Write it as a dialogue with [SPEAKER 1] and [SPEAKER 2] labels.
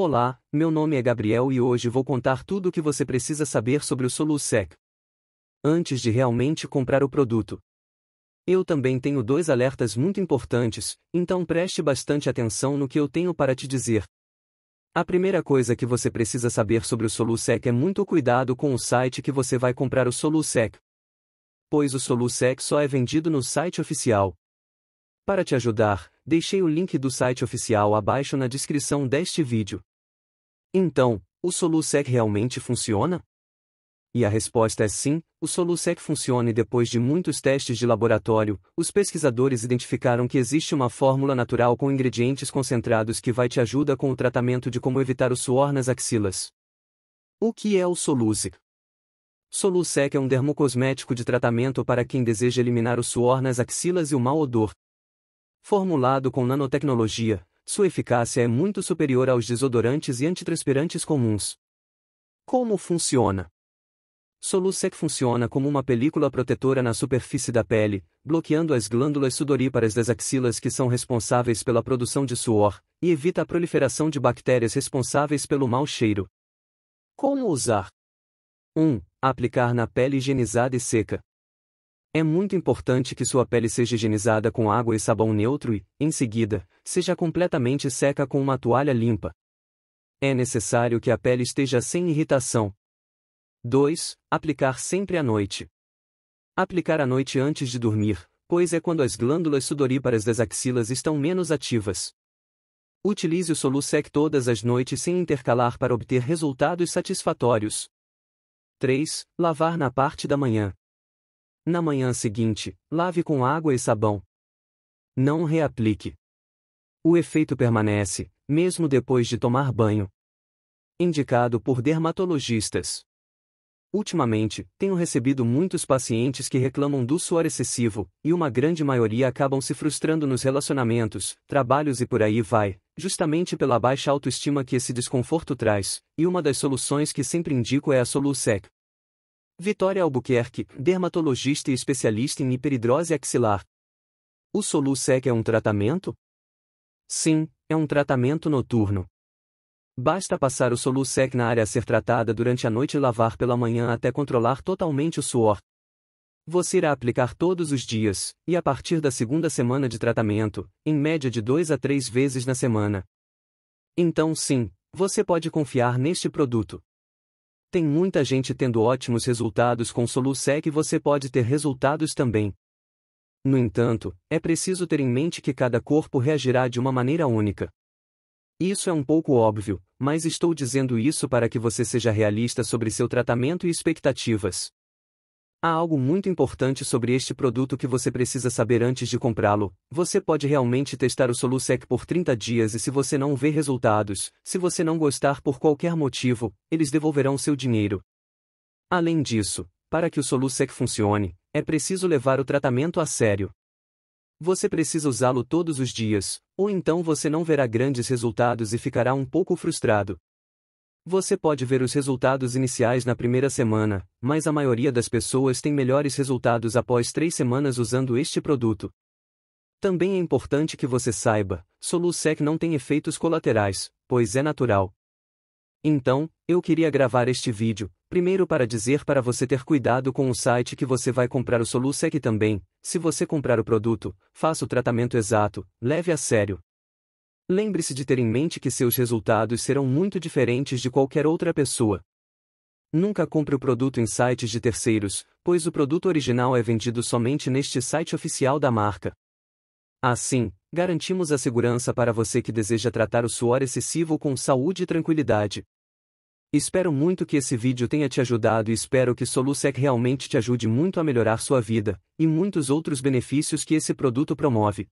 [SPEAKER 1] Olá, meu nome é Gabriel e hoje vou contar tudo o que você precisa saber sobre o SoluSec. Antes de realmente comprar o produto. Eu também tenho dois alertas muito importantes, então preste bastante atenção no que eu tenho para te dizer. A primeira coisa que você precisa saber sobre o SoluSec é muito cuidado com o site que você vai comprar o SoluSec. Pois o SoluSec só é vendido no site oficial. Para te ajudar, deixei o link do site oficial abaixo na descrição deste vídeo. Então, o Solusec realmente funciona? E a resposta é sim, o Solusec funciona e depois de muitos testes de laboratório, os pesquisadores identificaram que existe uma fórmula natural com ingredientes concentrados que vai te ajudar com o tratamento de como evitar o suor nas axilas. O que é o Solusec? Solusec é um dermocosmético de tratamento para quem deseja eliminar o suor nas axilas e o mau odor. Formulado com nanotecnologia, sua eficácia é muito superior aos desodorantes e antitranspirantes comuns. Como funciona? Solusec funciona como uma película protetora na superfície da pele, bloqueando as glândulas sudoríparas das axilas que são responsáveis pela produção de suor, e evita a proliferação de bactérias responsáveis pelo mau cheiro. Como usar? 1. Aplicar na pele higienizada e seca. É muito importante que sua pele seja higienizada com água e sabão neutro e, em seguida, seja completamente seca com uma toalha limpa. É necessário que a pele esteja sem irritação. 2. Aplicar sempre à noite. Aplicar à noite antes de dormir, pois é quando as glândulas sudoríparas das axilas estão menos ativas. Utilize o Solusec todas as noites sem intercalar para obter resultados satisfatórios. 3. Lavar na parte da manhã. Na manhã seguinte, lave com água e sabão. Não reaplique. O efeito permanece, mesmo depois de tomar banho. Indicado por dermatologistas. Ultimamente, tenho recebido muitos pacientes que reclamam do suor excessivo, e uma grande maioria acabam se frustrando nos relacionamentos, trabalhos e por aí vai, justamente pela baixa autoestima que esse desconforto traz, e uma das soluções que sempre indico é a Solusec, Vitória Albuquerque, dermatologista e especialista em hiperidrose axilar. O Solusec é um tratamento? Sim, é um tratamento noturno. Basta passar o Solusec na área a ser tratada durante a noite e lavar pela manhã até controlar totalmente o suor. Você irá aplicar todos os dias, e a partir da segunda semana de tratamento, em média de 2 a 3 vezes na semana. Então, sim, você pode confiar neste produto. Tem muita gente tendo ótimos resultados com Solusec e você pode ter resultados também. No entanto, é preciso ter em mente que cada corpo reagirá de uma maneira única. Isso é um pouco óbvio, mas estou dizendo isso para que você seja realista sobre seu tratamento e expectativas. Há algo muito importante sobre este produto que você precisa saber antes de comprá-lo. Você pode realmente testar o Solusec por 30 dias e se você não vê resultados, se você não gostar por qualquer motivo, eles devolverão seu dinheiro. Além disso, para que o Solusec funcione, é preciso levar o tratamento a sério. Você precisa usá-lo todos os dias, ou então você não verá grandes resultados e ficará um pouco frustrado. Você pode ver os resultados iniciais na primeira semana, mas a maioria das pessoas tem melhores resultados após três semanas usando este produto. Também é importante que você saiba, Solusec não tem efeitos colaterais, pois é natural. Então, eu queria gravar este vídeo, primeiro para dizer para você ter cuidado com o site que você vai comprar o Solusec também, se você comprar o produto, faça o tratamento exato, leve a sério. Lembre-se de ter em mente que seus resultados serão muito diferentes de qualquer outra pessoa. Nunca compre o produto em sites de terceiros, pois o produto original é vendido somente neste site oficial da marca. Assim, garantimos a segurança para você que deseja tratar o suor excessivo com saúde e tranquilidade. Espero muito que esse vídeo tenha te ajudado e espero que Solusec realmente te ajude muito a melhorar sua vida, e muitos outros benefícios que esse produto promove.